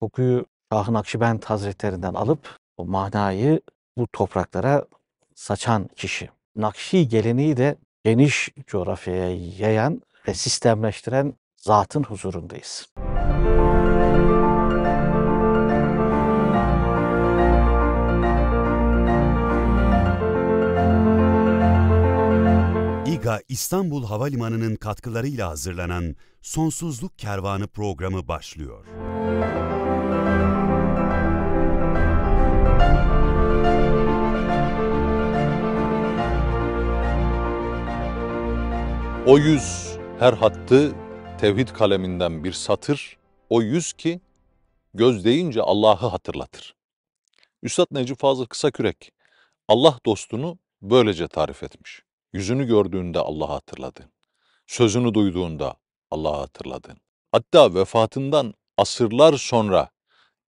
kokuyu Şahın Akşibend Hazretlerinden alıp o manayı bu topraklara saçan kişi. Nakşi geleneği de geniş coğrafyaya yayan ve sistemleştiren zatın huzurundayız. İGA İstanbul Havalimanı'nın katkılarıyla hazırlanan Sonsuzluk Kervanı programı başlıyor. Müzik O yüz her hattı tevhid kaleminden bir satır. O yüz ki göz deyince Allah'ı hatırlatır. Üstad Necip Fazıl Kısakürek Allah dostunu böylece tarif etmiş. Yüzünü gördüğünde Allah'ı hatırladın. Sözünü duyduğunda Allah'ı hatırladın. Hatta vefatından asırlar sonra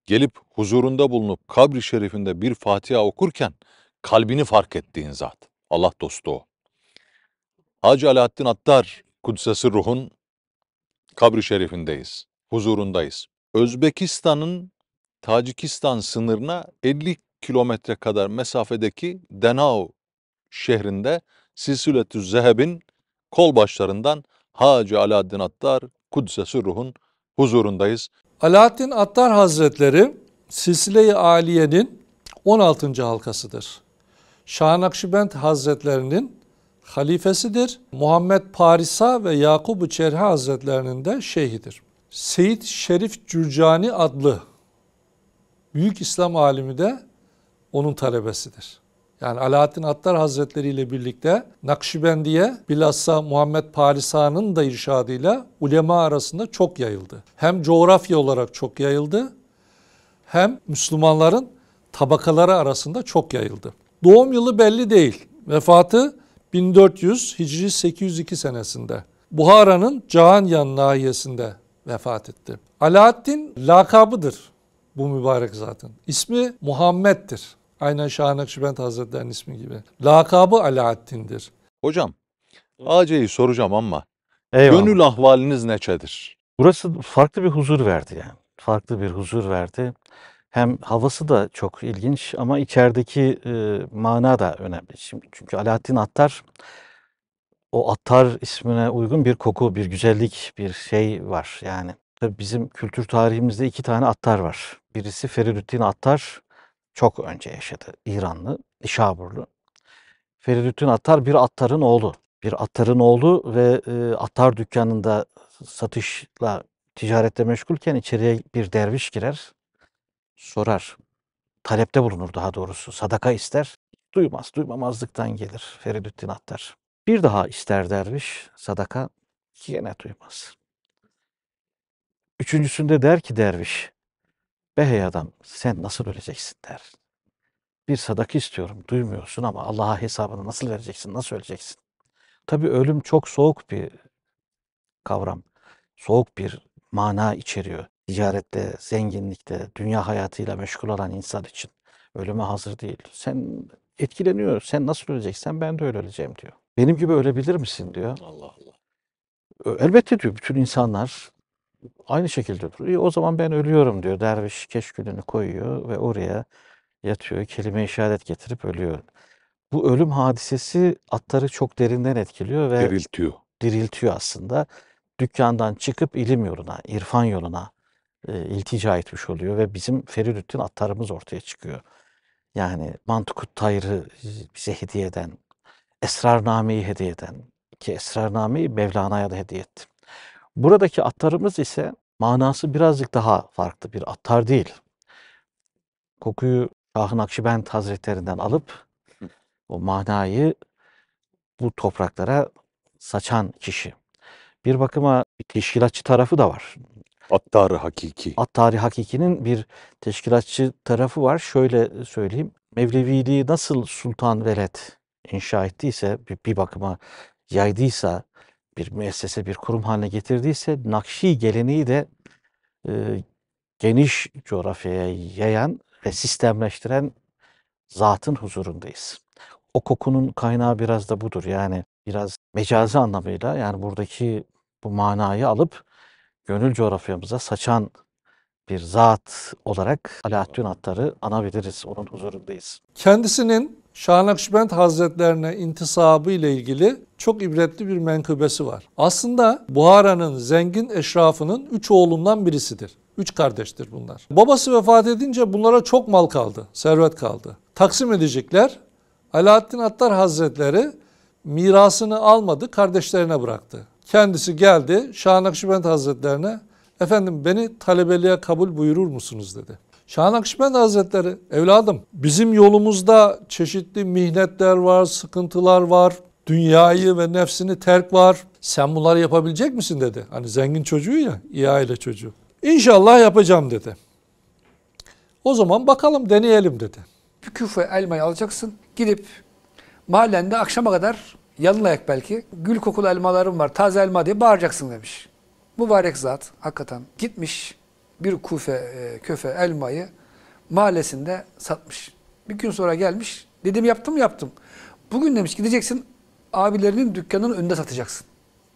gelip huzurunda bulunup kabri şerifinde bir Fatiha okurken kalbini fark ettiğin zat. Allah dostu o. Hacı Alaaddin Attar Kudsesi Ruh'un kabri şerifindeyiz, huzurundayız. Özbekistan'ın Tacikistan sınırına 50 kilometre kadar mesafedeki Denau şehrinde Silsiletü Zeheb'in kol başlarından Hacı Alaaddin Attar Kudsesi Ruh'un huzurundayız. Alaaddin Attar Hazretleri Silsile-i Aliye'nin 16. halkasıdır. Şah Nakşibend Hazretlerinin halifesidir. Muhammed Parisa ve Yakub-ı Çerhi Hazretlerinin de şeyhidir. Seyit Şerif Cürcani adlı büyük İslam alimi de onun talebesidir. Yani Alaaddin Attar Hazretleri ile birlikte Nakşibendiye bilhassa Muhammed Parisa'nın da irşadıyla ulema arasında çok yayıldı. Hem coğrafya olarak çok yayıldı hem Müslümanların tabakaları arasında çok yayıldı. Doğum yılı belli değil. Vefatı 1400 Hicri 802 senesinde Buhara'nın Cahanyan nahiyesinde vefat etti. Alaaddin lakabıdır bu mübarek zatın. İsmi Muhammed'dir. Aynen Şah Nakşibend Hazretleri'nin ismi gibi. Lakabı Alaaddin'dir. Hocam, Ace'yi soracağım ama Eyvallah. gönül ahvaliniz neçedir? Burası farklı bir huzur verdi yani. Farklı bir huzur verdi. Hem havası da çok ilginç ama içerideki e, mana da önemli. Şimdi, çünkü Alaaddin Attar o Attar ismine uygun bir koku, bir güzellik, bir şey var yani. Tabii bizim kültür tarihimizde iki tane Attar var. Birisi Feridüddin Attar çok önce yaşadı. İranlı, Nişaburlu. Feridüddin Attar bir Attar'ın oğlu. Bir Attar'ın oğlu ve e, Attar dükkanında satışla ticarette meşgulken içeriye bir derviş girer sorar. Talepte bulunur daha doğrusu. Sadaka ister. Duymaz. Duymamazlıktan gelir Feridüddin Attar. Bir daha ister derviş sadaka yine duymaz. Üçüncüsünde der ki derviş, be hey adam sen nasıl öleceksin der. Bir sadaka istiyorum duymuyorsun ama Allah'a hesabını nasıl vereceksin, nasıl öleceksin? Tabi ölüm çok soğuk bir kavram, soğuk bir mana içeriyor ticarette, zenginlikte, dünya hayatıyla meşgul olan insan için ölüme hazır değil. Sen etkileniyor. Sen nasıl öleceksen ben de öyle öleceğim diyor. Benim gibi ölebilir misin diyor. Allah Allah. Elbette diyor bütün insanlar aynı şekilde duruyor. O zaman ben ölüyorum diyor. Derviş keşkülünü koyuyor ve oraya yatıyor. Kelime işaret getirip ölüyor. Bu ölüm hadisesi atları çok derinden etkiliyor ve diriltiyor. Diriltiyor aslında. Dükkandan çıkıp ilim yoluna, irfan yoluna, e, iltica etmiş oluyor ve bizim Feridüddin Attar'ımız ortaya çıkıyor. Yani Mantukut Tayr'ı e, bize hediye eden, Esrarname'yi hediye eden ki Esrarname'yi Mevlana'ya da hediye etti. Buradaki attarımız ise manası birazcık daha farklı bir attar değil. Kokuyu Şahın Akşibend Hazretlerinden alıp o manayı bu topraklara saçan kişi. Bir bakıma bir teşkilatçı tarafı da var. Attar-ı Hakiki. attar Hakiki'nin bir teşkilatçı tarafı var. Şöyle söyleyeyim. Mevleviliği nasıl Sultan Veled inşa ettiyse, bir bakıma yaydıysa, bir müessese, bir kurum haline getirdiyse Nakşi geleneği de e, geniş coğrafyaya yayan ve sistemleştiren zatın huzurundayız. O kokunun kaynağı biraz da budur. Yani biraz mecazi anlamıyla yani buradaki bu manayı alıp gönül coğrafyamıza saçan bir zat olarak Alaaddin Attar'ı anabiliriz, onun huzurundayız. Kendisinin Şah Nakşibend Hazretlerine intisabı ile ilgili çok ibretli bir menkıbesi var. Aslında Buhara'nın zengin eşrafının üç oğlundan birisidir. Üç kardeştir bunlar. Babası vefat edince bunlara çok mal kaldı, servet kaldı. Taksim edecekler. Alaaddin Attar Hazretleri mirasını almadı, kardeşlerine bıraktı. Kendisi geldi Şah Nakşibend Hazretlerine efendim beni talebeliğe kabul buyurur musunuz dedi. Şah Nakşibend Hazretleri evladım bizim yolumuzda çeşitli mihnetler var, sıkıntılar var, dünyayı ve nefsini terk var. Sen bunları yapabilecek misin dedi. Hani zengin çocuğu ya iyi aile çocuğu. İnşallah yapacağım dedi. O zaman bakalım deneyelim dedi. Bir küfe elmayı alacaksın gidip mahallende akşama kadar yanılayak belki gül kokulu elmalarım var taze elma diye bağıracaksın demiş. Mübarek zat hakikaten gitmiş bir kufe e, köfe elmayı mahallesinde satmış. Bir gün sonra gelmiş dedim yaptım yaptım. Bugün demiş gideceksin abilerinin dükkanının önünde satacaksın.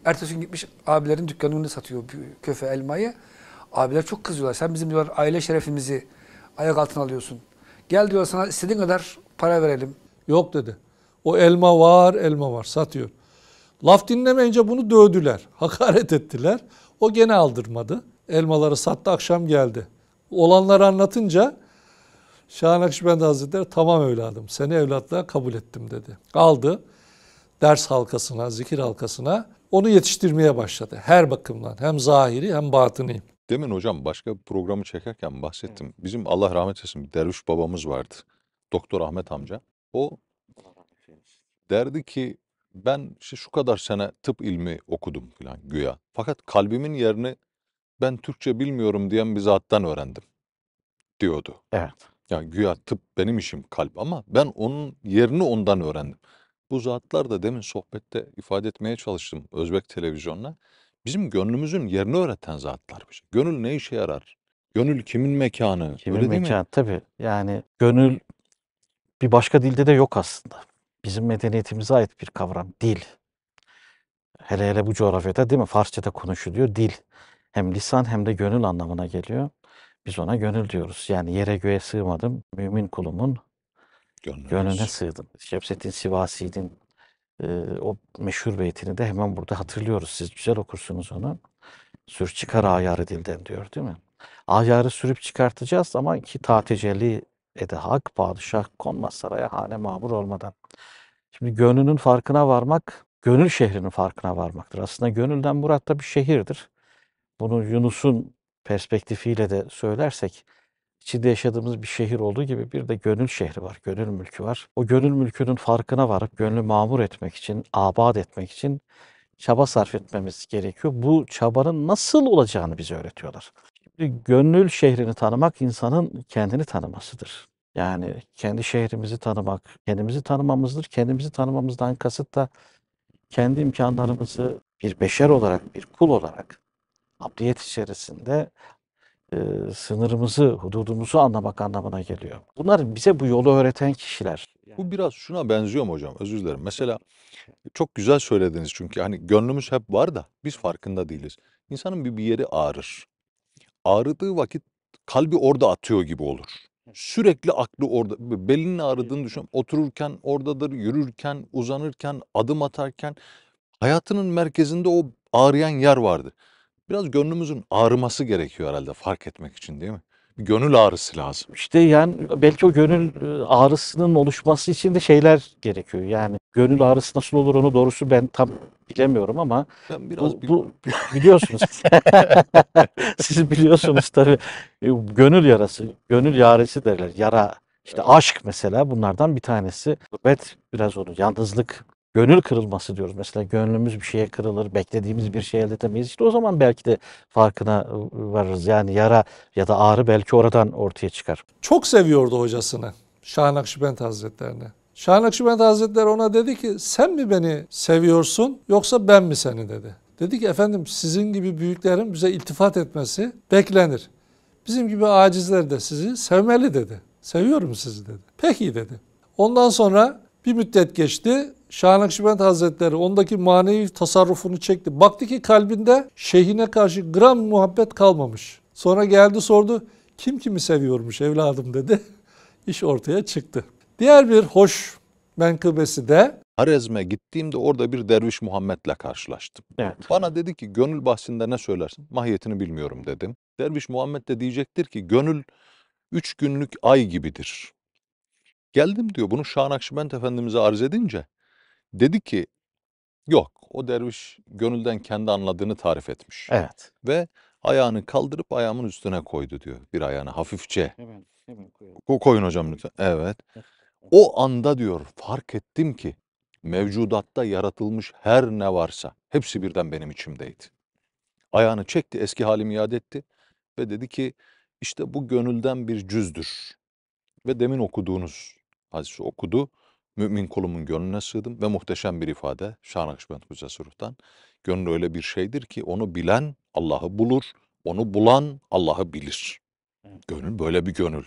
Ertesi gün gitmiş abilerin dükkanının önünde satıyor köfe elmayı. Abiler çok kızıyorlar. Sen bizim diyorlar aile şerefimizi ayak altına alıyorsun. Gel diyor sana istediğin kadar para verelim. Yok dedi. O elma var, elma var satıyor. Laf dinlemeyince bunu dövdüler, hakaret ettiler. O gene aldırmadı. Elmaları sattı, akşam geldi. Olanları anlatınca Şah Nakşibendi Hazretleri tamam evladım seni evlatlığa kabul ettim dedi. Aldı ders halkasına, zikir halkasına onu yetiştirmeye başladı. Her bakımdan hem zahiri hem batını. Demin hocam başka bir programı çekerken bahsettim. Bizim Allah rahmet eylesin bir derviş babamız vardı. Doktor Ahmet amca. O derdi ki ben işte şu kadar sene tıp ilmi okudum falan güya. Fakat kalbimin yerini ben Türkçe bilmiyorum diyen bir zattan öğrendim diyordu. Evet. Yani güya tıp benim işim kalp ama ben onun yerini ondan öğrendim. Bu zatlar da demin sohbette ifade etmeye çalıştım Özbek televizyonuna. Bizim gönlümüzün yerini öğreten zatlar bize. Gönül ne işe yarar? Gönül kimin mekanı? Kimin öyle mekanı? Değil mi? Tabii yani gönül bir başka dilde de yok aslında bizim medeniyetimize ait bir kavram. Dil. Hele hele bu coğrafyada değil mi? Farsça'da konuşuluyor. Dil. Hem lisan hem de gönül anlamına geliyor. Biz ona gönül diyoruz. Yani yere göğe sığmadım. Mümin kulumun gönlüne, gönlüne sığdım. Şemsettin Sivasi'nin e, o meşhur beytini de hemen burada hatırlıyoruz. Siz güzel okursunuz onu. Sür çıkar ayarı dilden diyor değil mi? Ayarı sürüp çıkartacağız ama ki ta tecelli edi hak padişah konmaz saraya hane mamur olmadan. Şimdi gönlünün farkına varmak, gönül şehrinin farkına varmaktır. Aslında gönülden murat da bir şehirdir. Bunu Yunus'un perspektifiyle de söylersek, içinde yaşadığımız bir şehir olduğu gibi bir de gönül şehri var, gönül mülkü var. O gönül mülkünün farkına varıp gönlü mamur etmek için, abad etmek için çaba sarf etmemiz gerekiyor. Bu çabanın nasıl olacağını bize öğretiyorlar. Gönül şehrini tanımak insanın kendini tanımasıdır. Yani kendi şehrimizi tanımak, kendimizi tanımamızdır. Kendimizi tanımamızdan kasıt da kendi imkanlarımızı bir beşer olarak, bir kul olarak abdiyet içerisinde e, sınırımızı, hududumuzu anlamak anlamına geliyor. Bunlar bize bu yolu öğreten kişiler. Bu biraz şuna benziyor mu hocam? Özür dilerim. Mesela çok güzel söylediniz çünkü hani gönlümüz hep var da biz farkında değiliz. İnsanın bir, bir yeri ağrır ağrıdığı vakit kalbi orada atıyor gibi olur. Sürekli aklı orada, belinin ağrıdığını düşün. Otururken oradadır, yürürken, uzanırken, adım atarken hayatının merkezinde o ağrıyan yer vardır. Biraz gönlümüzün ağrıması gerekiyor herhalde fark etmek için değil mi? gönül ağrısı lazım. İşte yani belki o gönül e, ağrısının oluşması için de şeyler gerekiyor. Yani gönül ağrısı nasıl olur onu doğrusu ben tam bilemiyorum ama ben biraz bu, bu biliyorsunuz. Siz biliyorsunuz tabii. E, gönül yarası, gönül yarası derler. Yara işte aşk mesela bunlardan bir tanesi. Gurbet biraz onu, yalnızlık gönül kırılması diyoruz. Mesela gönlümüz bir şeye kırılır, beklediğimiz bir şey elde edemeyiz. İşte o zaman belki de farkına varırız. Yani yara ya da ağrı belki oradan ortaya çıkar. Çok seviyordu hocasını Şah Nakşibend Hazretlerini. Şah Nakşibend Hazretleri ona dedi ki sen mi beni seviyorsun yoksa ben mi seni dedi. Dedi ki efendim sizin gibi büyüklerin bize iltifat etmesi beklenir. Bizim gibi acizler de sizi sevmeli dedi. Seviyorum sizi dedi. Peki dedi. Ondan sonra bir müddet geçti. Şah Nakşibend Hazretleri ondaki manevi tasarrufunu çekti. Baktı ki kalbinde şeyhine karşı gram muhabbet kalmamış. Sonra geldi sordu kim kimi seviyormuş evladım dedi. İş ortaya çıktı. Diğer bir hoş menkıbesi de Harezm'e gittiğimde orada bir derviş Muhammed'le karşılaştım. Evet. Bana dedi ki gönül bahsinde ne söylersin? Mahiyetini bilmiyorum dedim. Derviş Muhammed de diyecektir ki gönül üç günlük ay gibidir. Geldim diyor bunu Şah Nakşibend Efendimiz'e arz edince Dedi ki yok o derviş gönülden kendi anladığını tarif etmiş. Evet. Ve ayağını kaldırıp ayağımın üstüne koydu diyor. Bir ayağını hafifçe. Hemen, hemen koyalım. Ko koyun hocam lütfen. Evet. O anda diyor fark ettim ki mevcudatta yaratılmış her ne varsa hepsi birden benim içimdeydi. Ayağını çekti eski halimi iade etti ve dedi ki işte bu gönülden bir cüzdür. Ve demin okuduğunuz hadisi okudu mümin kulumun gönlüne sığdım ve muhteşem bir ifade Şah Nakşibend Kudüs'e Gönül öyle bir şeydir ki onu bilen Allah'ı bulur, onu bulan Allah'ı bilir. Gönül böyle bir gönül.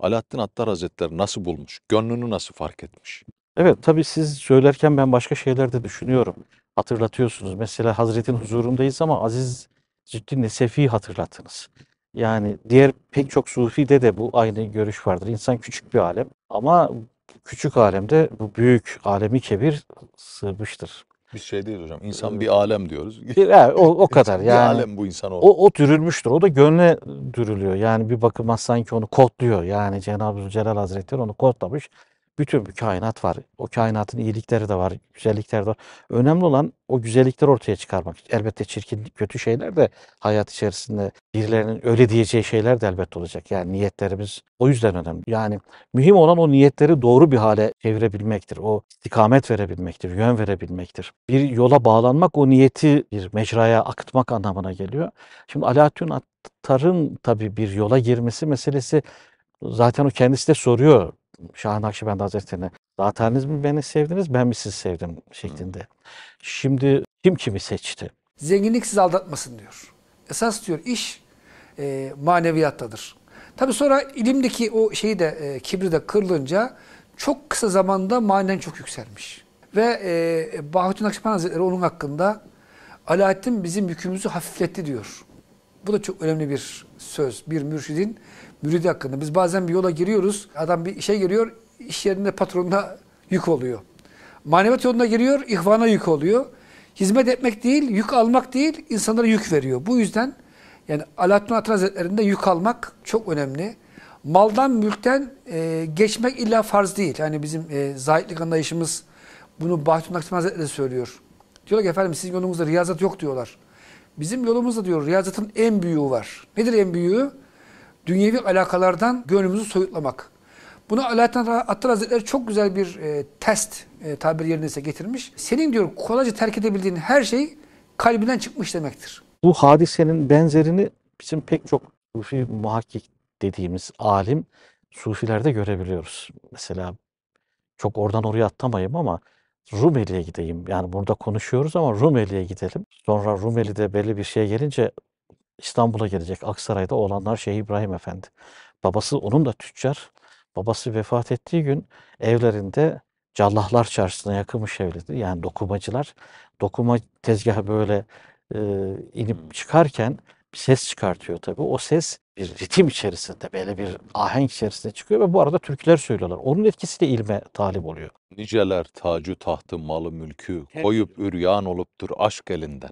Alaaddin Attar Hazretleri nasıl bulmuş? Gönlünü nasıl fark etmiş? Evet tabii siz söylerken ben başka şeyler de düşünüyorum. Hatırlatıyorsunuz. Mesela Hazretin huzurundayız ama Aziz Züddin Nesefi'yi hatırlattınız. Yani diğer pek çok sufide de bu aynı görüş vardır. İnsan küçük bir alem ama küçük alemde bu büyük alemi kebir sığmıştır. Biz şey değil hocam. İnsan ee, bir alem diyoruz. Bir, o, o kadar yani. bir alem bu insan o. o. O dürülmüştür. O da gönle dürülüyor. Yani bir bakıma sanki onu kodluyor. Yani Cenab-ı Celal Hazretleri onu kodlamış. Bütün bir kainat var. O kainatın iyilikleri de var, güzellikleri de var. Önemli olan o güzellikleri ortaya çıkarmak. Elbette çirkin, kötü şeyler de hayat içerisinde birilerinin öyle diyeceği şeyler de elbette olacak. Yani niyetlerimiz o yüzden önemli. Yani mühim olan o niyetleri doğru bir hale çevirebilmektir. O istikamet verebilmektir, yön verebilmektir. Bir yola bağlanmak o niyeti bir mecraya akıtmak anlamına geliyor. Şimdi Alaaddin Attar'ın tabii bir yola girmesi meselesi zaten o kendisi de soruyor Şah Nakşibend Hazretleri'ne zateniniz mi beni sevdiniz ben mi sizi sevdim şeklinde. Hı. Şimdi kim kimi seçti? Zenginlik sizi aldatmasın diyor. Esas diyor iş e, maneviyattadır. Tabi sonra ilimdeki o şeyi de e, kibri de kırılınca çok kısa zamanda manen çok yükselmiş. Ve e, Bahattin Akşapan Hazretleri onun hakkında Alaaddin bizim yükümüzü hafifletti diyor. Bu da çok önemli bir söz. Bir mürşidin müridi hakkında. Biz bazen bir yola giriyoruz, adam bir işe giriyor, iş yerinde patronuna yük oluyor. Manevat yoluna giriyor, ihvana yük oluyor. Hizmet etmek değil, yük almak değil, insanlara yük veriyor. Bu yüzden yani Alaaddin Atın Hazretleri'nde yük almak çok önemli. Maldan, mülkten e, geçmek illa farz değil. Yani bizim e, zahitlik anlayışımız bunu Bahattin Aksim Hazretleri söylüyor. Diyorlar ki efendim sizin yolunuzda riyazat yok diyorlar. Bizim yolumuzda diyor riyazatın en büyüğü var. Nedir en büyüğü? dünyevi alakalardan gönlümüzü soyutlamak. Buna Alaaddin Attar Hazretleri çok güzel bir e, test e, tabir yerine getirmiş. Senin diyor kolayca terk edebildiğin her şey kalbinden çıkmış demektir. Bu hadisenin benzerini bizim pek çok sufi muhakkik dediğimiz alim sufilerde görebiliyoruz. Mesela çok oradan oraya atlamayayım ama Rumeli'ye gideyim. Yani burada konuşuyoruz ama Rumeli'ye gidelim. Sonra Rumeli'de belli bir şey gelince İstanbul'a gelecek. Aksaray'da olanlar Şeyh İbrahim Efendi. Babası onun da tüccar. Babası vefat ettiği gün evlerinde Callahlar Çarşısı'na yakınmış evliydi. Yani dokumacılar. Dokuma tezgahı böyle e, inip hmm. çıkarken bir ses çıkartıyor tabii. O ses bir ritim içerisinde böyle bir ahenk içerisinde çıkıyor ve bu arada türküler söylüyorlar. Onun etkisiyle ilme talip oluyor. Niceler tacı tahtı malı mülkü koyup üryan oluptur aşk elinden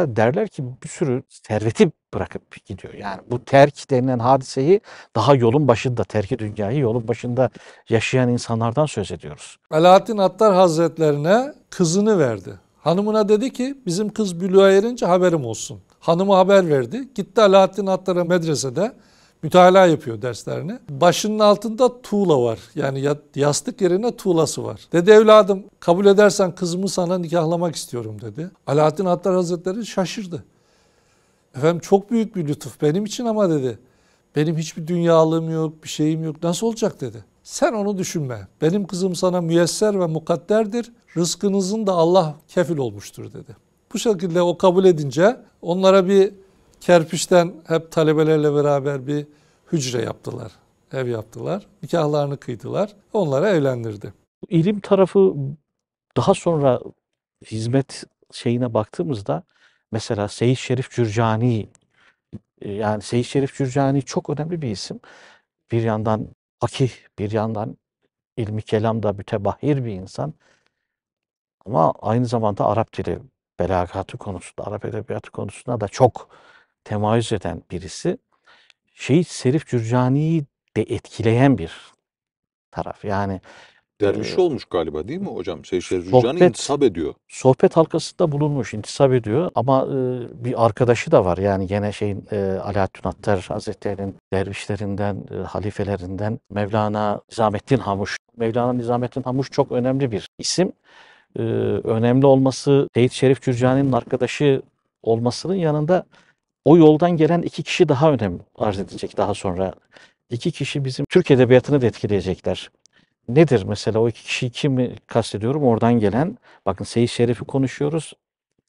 hatta derler ki bir sürü serveti bırakıp gidiyor. Yani bu terk denilen hadiseyi daha yolun başında, terki dünyayı yolun başında yaşayan insanlardan söz ediyoruz. Alaaddin Attar Hazretlerine kızını verdi. Hanımına dedi ki bizim kız Bülü'ye erince haberim olsun. Hanımı haber verdi. Gitti Alaaddin Attar'a medresede mütalaa yapıyor derslerini. Başının altında tuğla var. Yani yastık yerine tuğlası var. Dedi evladım kabul edersen kızımı sana nikahlamak istiyorum dedi. Alaaddin Hattar Hazretleri şaşırdı. Efendim çok büyük bir lütuf benim için ama dedi. Benim hiçbir dünyalığım yok, bir şeyim yok. Nasıl olacak dedi. Sen onu düşünme. Benim kızım sana müyesser ve mukadderdir. Rızkınızın da Allah kefil olmuştur dedi. Bu şekilde o kabul edince onlara bir Kerpiçten hep talebelerle beraber bir hücre yaptılar. Ev yaptılar. Nikahlarını kıydılar. Onlara evlendirdi. İlim tarafı daha sonra hizmet şeyine baktığımızda mesela Seyit Şerif Cürcani e, yani Seyit Şerif Cürcani çok önemli bir isim. Bir yandan akih, bir yandan ilmi kelamda mütebahir bir insan. Ama aynı zamanda Arap dili, belakatı konusunda, Arap edebiyatı konusunda da çok temayüz eden birisi. Şehit Serif Cürcani'yi de etkileyen bir taraf. Yani Derviş e, olmuş galiba değil mi hocam? Şey, Serif Cürcani intisap ediyor. Sohbet halkasında bulunmuş, intisap ediyor ama e, bir arkadaşı da var. Yani yine şeyin e, Alaaddin Attar Hazretleri'nin dervişlerinden, e, halifelerinden Mevlana Nizamettin Hamuş. Mevlana Nizamettin Hamuş çok önemli bir isim. E, önemli olması Seyit Şerif Cürcani'nin arkadaşı olmasının yanında o yoldan gelen iki kişi daha önem arz edecek daha sonra. İki kişi bizim Türk Edebiyatı'nı da etkileyecekler. Nedir mesela o iki kişiyi kimi kastediyorum? Oradan gelen, bakın Seyit Şerif'i konuşuyoruz.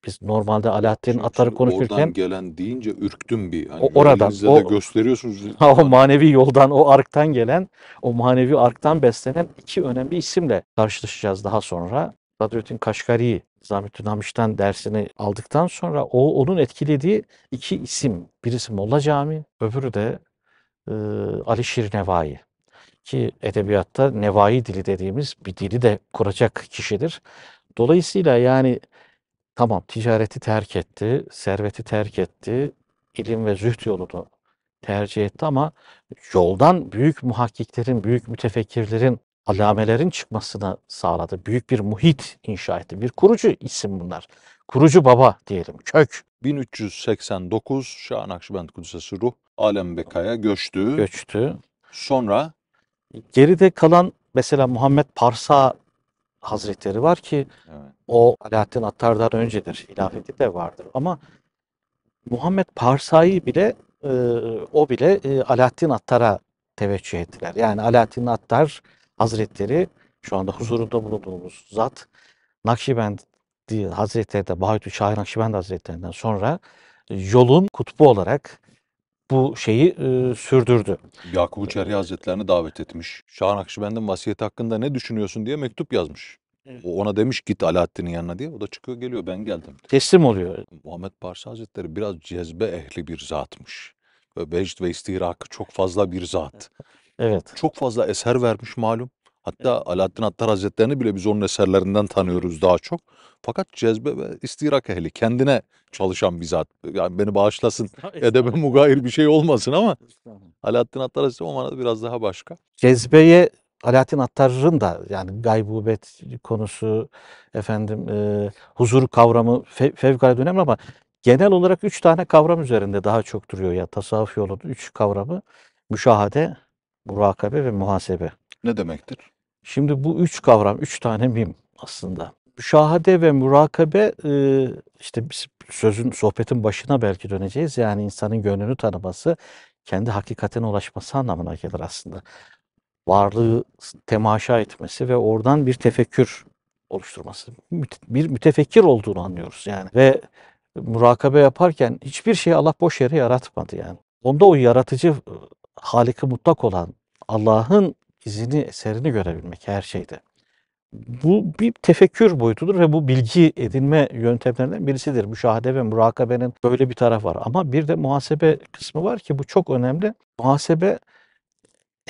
Biz normalde Alaaddin Şimdi Atar'ı konuşurken... Oradan gelen deyince ürktüm bir. Yani o, oradan. O, de gösteriyorsunuz. Ha, o manevi yoldan, o arktan gelen, o manevi arktan beslenen iki önemli isimle karşılaşacağız daha sonra. Sadrettin Kaşgari'yi Zahmettin Hamiş'ten dersini aldıktan sonra o onun etkilediği iki isim. Birisi Molla Cami, öbürü de e, Ali Şir Nevai. Ki edebiyatta Nevai dili dediğimiz bir dili de kuracak kişidir. Dolayısıyla yani tamam ticareti terk etti, serveti terk etti, ilim ve züht yolunu tercih etti ama yoldan büyük muhakkiklerin, büyük mütefekkirlerin alamelerin çıkmasını sağladı. Büyük bir muhit inşa etti. Bir kurucu isim bunlar. Kurucu baba diyelim. Kök. 1389 Şah Nakşibend Kudüs'e ruh Alem Bekaya göçtü. Göçtü. Sonra geride kalan mesela Muhammed Parsa Hazretleri var ki evet. o Alaaddin Attar'dan öncedir. İlafeti de vardır ama Muhammed Parsa'yı bile e, o bile e, Alaaddin Attar'a teveccüh ettiler. Yani Alaaddin Attar Hazretleri şu anda huzurunda bulunduğumuz zat Nakşibendi Hazretleri de Bahaytü Şair Nakşibend Hazretlerinden sonra yolun kutbu olarak bu şeyi e, sürdürdü. Yakup Uçarı Hazretlerini davet etmiş. Şah Nakşibend'in vasiyeti hakkında ne düşünüyorsun diye mektup yazmış. O ona demiş git Alaaddin'in yanına diye. O da çıkıyor geliyor ben geldim. Teslim oluyor. Muhammed Parsa Hazretleri biraz cezbe ehli bir zatmış. Ve vecd ve istihrakı çok fazla bir zat. Evet. Çok fazla eser vermiş malum. Hatta Alaaddin Attar Hazretlerini bile biz onun eserlerinden tanıyoruz daha çok. Fakat cezbe ve istirak ehli kendine çalışan bir zat. Yani beni bağışlasın edebe mugayir bir şey olmasın ama Alaaddin Attar Hazretleri o manada biraz daha başka. Cezbeye Alaaddin Attar'ın da yani gaybubet konusu efendim e, huzur kavramı fe, fevkalade önemli ama genel olarak üç tane kavram üzerinde daha çok duruyor ya tasavvuf yolunda üç kavramı müşahade, murakabe ve muhasebe. Ne demektir? Şimdi bu üç kavram, üç tane mim aslında. Müşahade ve murakabe e, işte biz sözün, sohbetin başına belki döneceğiz. Yani insanın gönlünü tanıması, kendi hakikatine ulaşması anlamına gelir aslında. Varlığı temaşa etmesi ve oradan bir tefekkür oluşturması. Bir mütefekkir olduğunu anlıyoruz yani. Ve murakabe yaparken hiçbir şeyi Allah boş yere yaratmadı yani. Onda o yaratıcı Halik'i mutlak olan Allah'ın izini, eserini görebilmek her şeyde. Bu bir tefekkür boyutudur ve bu bilgi edinme yöntemlerinden birisidir. Müşahede ve murakabenin böyle bir taraf var. Ama bir de muhasebe kısmı var ki bu çok önemli. Muhasebe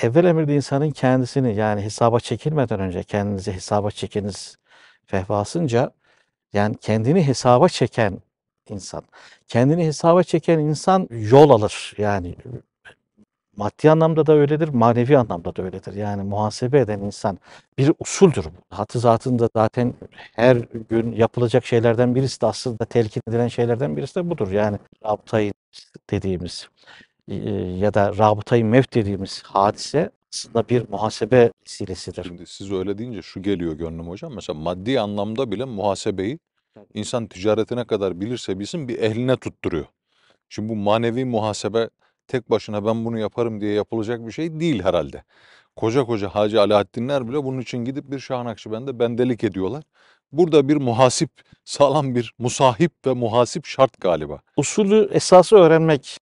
evvel emirde insanın kendisini yani hesaba çekilmeden önce kendinizi hesaba çekiniz fehvasınca yani kendini hesaba çeken insan. Kendini hesaba çeken insan yol alır. Yani Maddi anlamda da öyledir, manevi anlamda da öyledir. Yani muhasebe eden insan bir usuldür. Hatı zatında zaten her gün yapılacak şeylerden birisi de aslında telkin edilen şeylerden birisi de budur. Yani rabıtayı dediğimiz e, e, ya da rabıtayı mevt dediğimiz hadise aslında bir muhasebe silesidir. Şimdi siz öyle deyince şu geliyor gönlüm hocam. Mesela maddi anlamda bile muhasebeyi insan ticaretine kadar bilirse bilsin bir ehline tutturuyor. Şimdi bu manevi muhasebe tek başına ben bunu yaparım diye yapılacak bir şey değil herhalde. Koca koca Hacı Alaaddinler bile bunun için gidip bir Şah Nakşibend'e bendelik ediyorlar. Burada bir muhasip, sağlam bir musahip ve muhasip şart galiba. Usulü esası öğrenmek,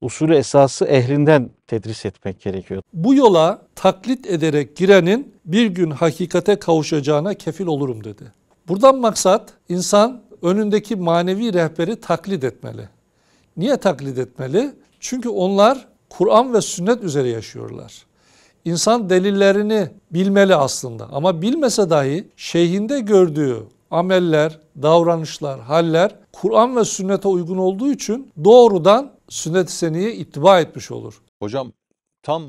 usulü esası ehlinden tedris etmek gerekiyor. Bu yola taklit ederek girenin bir gün hakikate kavuşacağına kefil olurum dedi. Buradan maksat insan önündeki manevi rehberi taklit etmeli. Niye taklit etmeli? Çünkü onlar Kur'an ve sünnet üzere yaşıyorlar. İnsan delillerini bilmeli aslında ama bilmese dahi şeyhinde gördüğü ameller, davranışlar, haller Kur'an ve sünnete uygun olduğu için doğrudan sünnet-i seniye ittiba etmiş olur. Hocam tam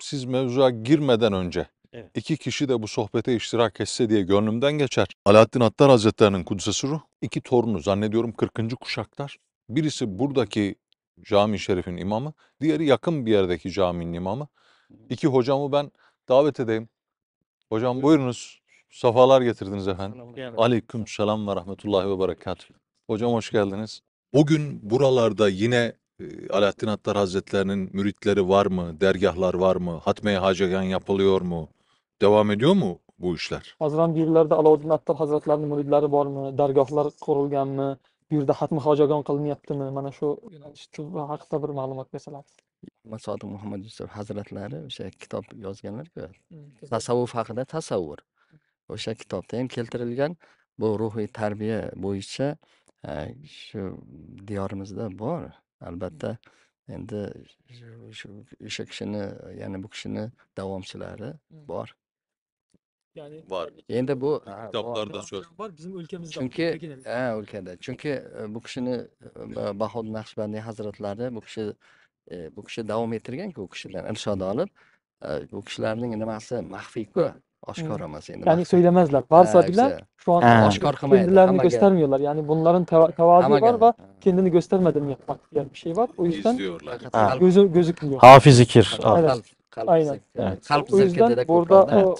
siz mevzuya girmeden önce evet. iki kişi de bu sohbete iştirak etse diye gönlümden geçer. Alaaddin Attar Hazretleri'nin Kudüs'e suru iki torunu zannediyorum 40. kuşaklar. Birisi buradaki cami şerifin imamı. Diğeri yakın bir yerdeki caminin imamı. İki hocamı ben davet edeyim. Hocam buyurunuz. Safalar getirdiniz efendim. Aleyküm selam ve rahmetullahi ve berekatuhu. Hocam hoş geldiniz. Bugün buralarda yine e, Alaaddin Attar Hazretlerinin müritleri var mı? Dergahlar var mı? Hatme-i Hacegan yapılıyor mu? Devam ediyor mu bu işler? Haziran birilerde Alaaddin Attar Hazretlerinin müritleri var mı? Dergahlar kurulgan mı? bu yerda xatmi hojagon qilinyaptimi mana shu yo'nalish haqida bir ma'lumot bersalar muhammad sodiq muhammad yusuf hazratlari o'sha kitob yozganlar hmm, tasavvuf haqida tasavvur o'sha kitobda ham keltirilgan bu ruhiy tarbiya bo'yicha e, shu diyorimizda bor albatta hmm. endi o'sha kishini ya'ni bu kishini davomchilari hmm. bor Yani Var. endi bu kitoblarda söz. var bizim ülkemizde chunki ha o'lkada chunki bu kishini e, bahod Bahodir Naqshbandiy hazratlari bu kishi e, bu kishi davom ettirganku u kishidan irshod olib bu kishilarning e, nimasi maxfiyku oshkor emas endi Yani so'ylamaslar söylemezler. shu an oshkor qilmaydi kılmaydı, Yani bunların tavozi bor va var ve kendini yapmak diye bir şey var. O yüzden İzliyorlar. Faqat Ha. qalb- gözü gözükmüyor. Hafi zikir. Qalb- Aynen. burada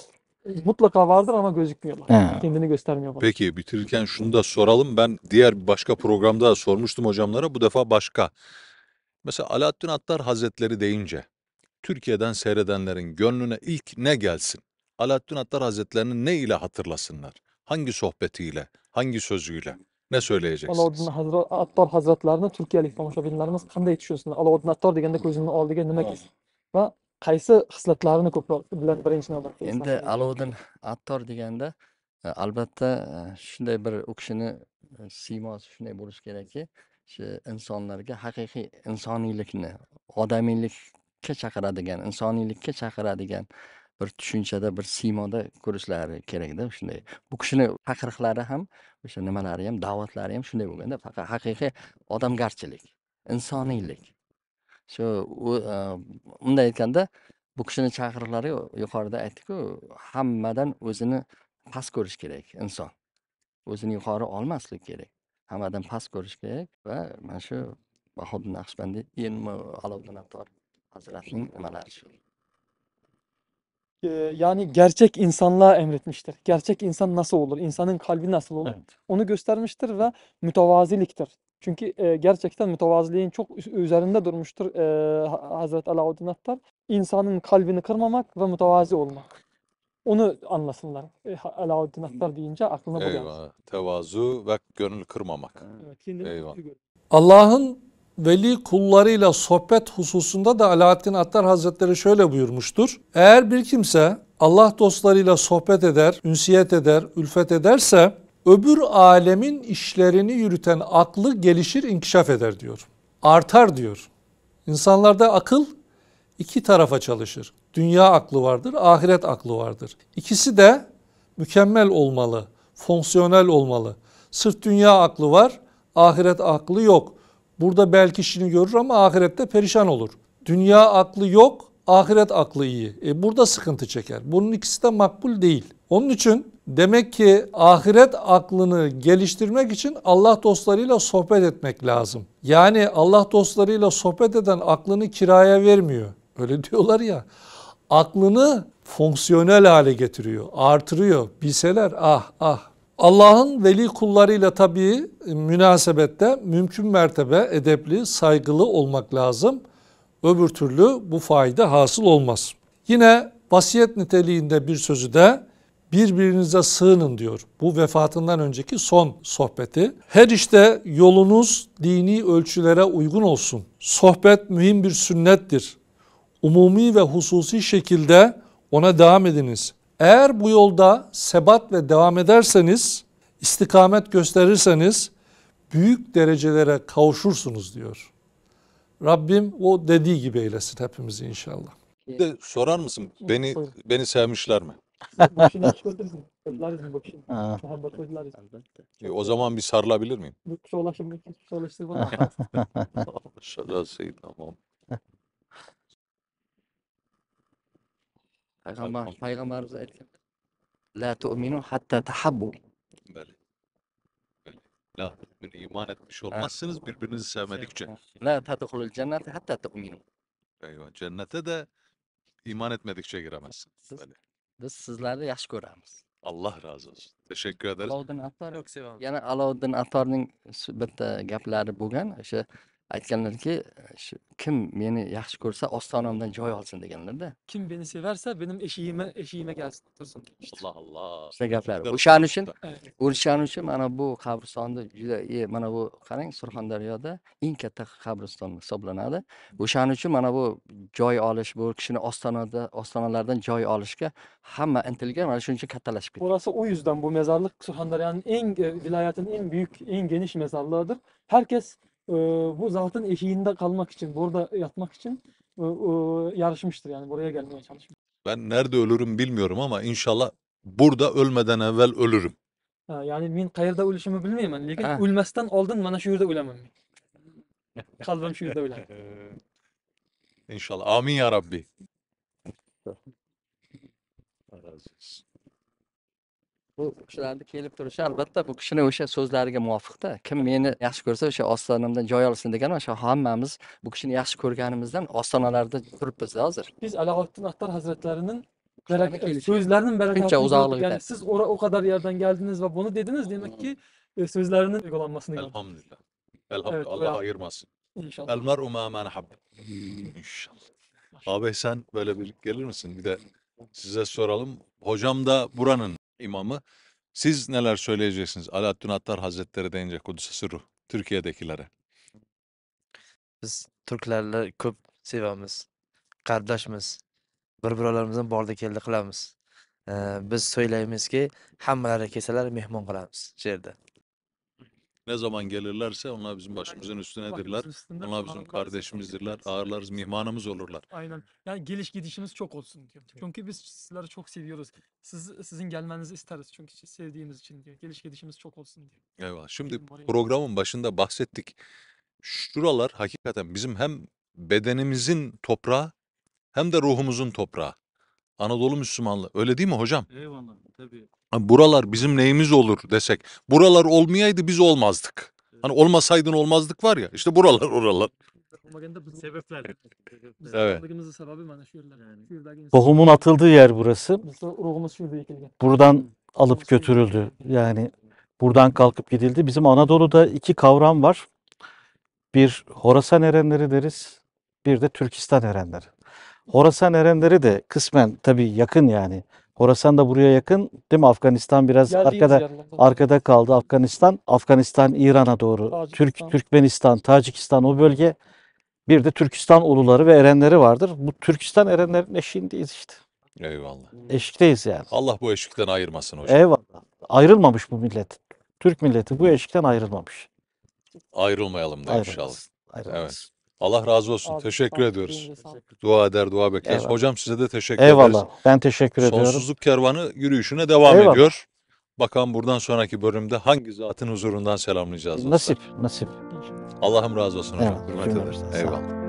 mutlaka vardır ama gözükmüyorlar. He. Kendini göstermiyor. Bana. Peki bitirirken şunu da soralım. Ben diğer başka programda sormuştum hocamlara. Bu defa başka. Mesela Alaaddin Attar Hazretleri deyince Türkiye'den seyredenlerin gönlüne ilk ne gelsin? Alaaddin Attar Hazretlerini ne ile hatırlasınlar? Hangi sohbetiyle, hangi sözüyle? Ne söyleyeceksiniz? Alaaddin Hazret, Attar Hazretlerini Türkiye'lik tomoshabinlarimiz qanday tushunsin? Alaaddin Attar deganda ko'zini oldiga nima kelsin? Va qaysi xislatlarini ko'proq bilan birinchi navbatda endi alovdin attor deganda e, albatta e, shunday bir u kishini e, siymosi shunday bo'lishi kerakki shu insonlarga haqiqiy insoniylikni odamiylikka chaqiradigan insoniylikka chaqiradigan bir tushunchada bir siymoda ko'rishlari kerakda shunday bu kishini taqiriqlari ham o'sha nimalari ham da'vatlari ham shunday bo'lganda faqat haqiqiy odamgarchilik insoniylik shu e, unday aytganda bu kishini chaqiriqlari yuqorida aytdikku hammadan o'zini past ko'rish kerak inson o'zini yuqori olmaslik kerak hammadan past ko'rish kerak va mana shu bahodir naqshbandiy ilmi alovdin attor hazratning nimalari shu yani gerçek insanlığa emretmiştir. Gerçek insan nasıl olur? İnsanın kalbi nasıl olur? Evet. Onu göstermiştir ve mütevaziliktir. Çünkü e, gerçekten mütevaziliğin çok üzerinde durmuştur e, Hazreti Alaaddin Attar. İnsanın kalbini kırmamak ve mütevazi olmak. Onu anlasınlar. E, Alaaddin Attar deyince aklına bu gelsin. Tevazu ve gönül kırmamak. Evet, Eyvallah. Allah'ın veli kullarıyla sohbet hususunda da Alaaddin Attar Hazretleri şöyle buyurmuştur. Eğer bir kimse Allah dostlarıyla sohbet eder, ünsiyet eder, ülfet ederse öbür alemin işlerini yürüten aklı gelişir, inkişaf eder diyor. Artar diyor. İnsanlarda akıl iki tarafa çalışır. Dünya aklı vardır, ahiret aklı vardır. İkisi de mükemmel olmalı, fonksiyonel olmalı. Sırf dünya aklı var, ahiret aklı yok. Burada belki işini görür ama ahirette perişan olur. Dünya aklı yok, ahiret aklı iyi. E burada sıkıntı çeker. Bunun ikisi de makbul değil. Onun için demek ki ahiret aklını geliştirmek için Allah dostlarıyla sohbet etmek lazım. Yani Allah dostlarıyla sohbet eden aklını kiraya vermiyor. Öyle diyorlar ya. Aklını fonksiyonel hale getiriyor, artırıyor. Bilseler ah ah. Allah'ın veli kullarıyla tabii münasebette mümkün mertebe edepli, saygılı olmak lazım. Öbür türlü bu fayda hasıl olmaz. Yine vasiyet niteliğinde bir sözü de birbirinize sığının diyor. Bu vefatından önceki son sohbeti. Her işte yolunuz dini ölçülere uygun olsun. Sohbet mühim bir sünnettir. Umumi ve hususi şekilde ona devam ediniz. Eğer bu yolda sebat ve devam ederseniz, istikamet gösterirseniz büyük derecelere kavuşursunuz diyor. Rabbim o dediği gibi eylesin hepimizi inşallah. Bir de sorar mısın beni beni sevmişler mi? Boşuna çıkıyordum. Kırlarız boşuna. Ha. Muhabbet kırlarız. Elbette. E, o zaman bir sarılabilir miyim? Yoksa ulaşım, yoksa ulaştırma. Şurası tamam. Peygamber, Peygamber bize La tu'minu hatta tahabbu. Böyle. La tu'minu iman etmiş olmazsınız birbirinizi sevmedikçe. La tadhulul cennete hatta tu'minu. Eyvah. Cennete de iman etmedikçe giremezsiniz. Böyle. Biz sizlarni yaxshi ko'ramiz. Alloh razi bo'lsin. Tashakkur ederiz. Alauddin Atar. Yana Alauddin atorning bitta gaplari bo'lgan, o'sha aytganlarki e, shu kim meni yaxshi ko'rsa ostonamdan joy olsin deganlarda kim meni sevarsa benim eshigimga eshigimga kelsin tursin alloh alloh shunday gaplar o'shani uchun o'shani uchun mana bu qabristonni juda mana bu qarang surxondaryoda eng katta qabriston hisoblanadi o'shaning uchun mana bu joy olish bu kishini ostonada ostonalardan joy olishga hamma intilgan mana shuning uchun kattalashib ketgan burasi u yuzdan bu mezorlik surxondaryoning eng e, viloyatini eng buyuk eng genish har kes Ee, bu zatın eşiğinde kalmak için, burada yatmak için e, e, yarışmıştır yani buraya gelmeye çalışmış. Ben nerede ölürüm bilmiyorum ama inşallah burada ölmeden evvel ölürüm. yani min qayerda o'lishimni bilmayman, ben. Lakin o'lmasdan oldun bana şu yerda o'laman men. Qalbim shu yerda o'ladi. İnşallah. Amin ya Rabbi. Allah razı olsun bu kishilarni kelip turishi albatta bu kishini o'sha so'zlariga muvofiqda kim meni yaxshi o o'sha ostonamdan joy olsin ama o'sha hammamiz bu kishini yaxshi ko'rganimizdan ostonalarda bizde hazır. biz alaaddin axtar hazratlarining so'zlarinin barakatini uzoqligida siz o kadar yerden geldiniz ve bunu dediniz demakki e, so'zlarinin uygulanmasini elhamdülillah elhamdülillah Allah ayırmasın İnşallah. El mer'u ma men İnşallah. Abi sen böyle bir gelir misin? Bir de size soralım. Hocam da buranın imamı. Siz neler söyleyeceksiniz Alaaddin Attar Hazretleri deyince Kudüs'e sürü, Türkiye'dekilere? Biz Türklerle köp sevamiz, kardeşimiz, bir-birlarimizdan bordi Ee, biz söyleyemiz ki, kelsalar mehmon qilamiz shu yerda. Ne zaman gelirlerse onlar bizim başımızın üstünedirler. Başımızın Onlar bizim kardeşimizdirler. Ağırlarız, mihmanımız olurlar. Aynen. Yani geliş gidişimiz çok olsun diyor. Çünkü biz sizleri çok seviyoruz. Siz, sizin gelmenizi isteriz çünkü sevdiğimiz için diyor. Geliş gidişimiz çok olsun diyor. Eyvallah. Şimdi programın başında bahsettik. Şuralar hakikaten bizim hem bedenimizin toprağı hem de ruhumuzun toprağı. Anadolu Müslümanlığı. Öyle değil mi hocam? Eyvallah. Tabii. Hani buralar bizim neyimiz olur desek buralar olmayaydı biz olmazdık. Hani olmasaydın olmazdık var ya işte buralar oralar. Evet. Propagandamızın Tohumun atıldığı yer burası. Buradan alıp götürüldü. Yani buradan kalkıp gidildi. Bizim Anadolu'da iki kavram var. Bir Horasan erenleri deriz. Bir de Türkistan erenleri. Horasan erenleri de kısmen tabii yakın yani Horasan da buraya yakın değil mi? Afganistan biraz Geldiğimiz arkada yerler. arkada kaldı. Afganistan, Afganistan İran'a doğru. Tacikistan. Türk Türkmenistan, Tacikistan o bölge. Bir de Türkistan uluları ve erenleri vardır. Bu Türkistan erenlerin eşiğindeyiz işte. Eyvallah. Eşikteyiz yani. Allah bu eşikten ayırmasın hocam. Eyvallah. Ayrılmamış bu millet. Türk milleti bu eşikten ayrılmamış. Ayrılmayalım da inşallah. Ayrılmaz. Evet. Allah razı olsun. Abi, teşekkür sağ ediyoruz. olun. Dua eder, dua bekler. Eyvallah. Hocam size de teşekkür ederiz. Eyvallah. Ben teşekkür ediyorum. Sonsuzluk kervanı yürüyüşüne devam Eyvallah. ediyor. Bakalım buradan sonraki bölümde hangi zatın huzurundan selamlayacağız. dostlar. Nasip, nasip. Allah'ım razı olsun hocam. Eyvallah. Hürmet Cümlemize. Eyvallah.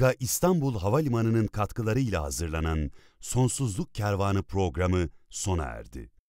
İGA İstanbul Havalimanı'nın katkılarıyla hazırlanan Sonsuzluk Kervanı programı sona erdi.